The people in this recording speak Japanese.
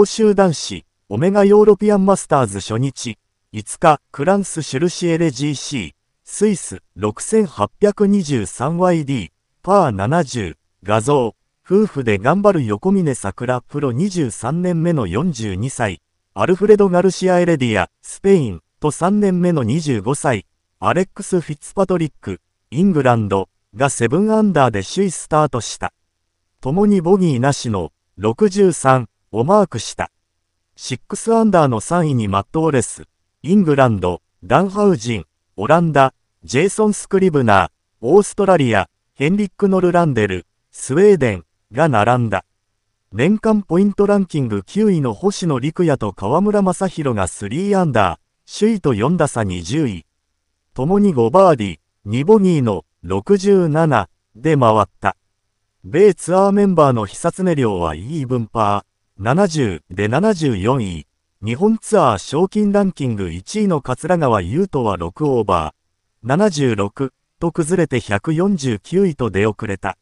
欧州男子、オメガヨーロピアンマスターズ初日、5日、クランス・シュルシエレ GC、スイス 6823YD、パー70、画像、夫婦で頑張る横峰桜プロ23年目の42歳、アルフレド・ガルシア・エレディア、スペイン、と3年目の25歳、アレックス・フィッツパトリック、イングランド、が7アンダーで首位スタートした。共にボギーなしの63、をマークした。6アンダーの3位にマット・オレス、イングランド、ダンハウジン、オランダ、ジェイソン・スクリブナー、オーストラリア、ヘンリック・ノルランデル、スウェーデンが並んだ。年間ポイントランキング9位の星野陸也と河村正宏が3アンダー、首位と4打差20位。共に5バーディー、2ボギーの67で回った。米ツアーメンバーの久常量はーブンパー。70で74位、日本ツアー賞金ランキング1位の桂川優斗は6オーバー、76と崩れて149位と出遅れた。